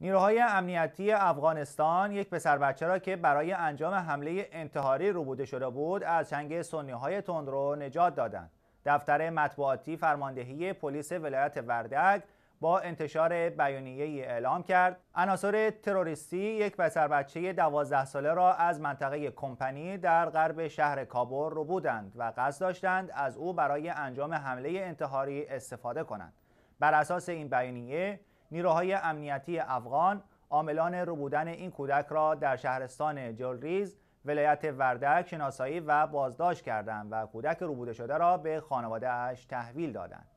نیروهای امنیتی افغانستان یک پسر بچه را که برای انجام حمله انتحاری روبوده شده بود از چنگ سنی های تندرو نجات دادند. دفتر مطبوعاتی فرماندهی پلیس ولایت وردگ با انتشار بیانیه اعلام کرد عناصر تروریستی یک پسر بچه 12 ساله را از منطقه کمپنی در غرب شهر کابل رو بودند و قصد داشتند از او برای انجام حمله انتحاری استفاده کنند بر اساس این بیانیه نیروهای امنیتی افغان عاملان ربودن این کودک را در شهرستان جلریز ولایت وردک شناسایی و بازداشت کردند و کودک ربوده شده را به خانواده اش تحویل دادند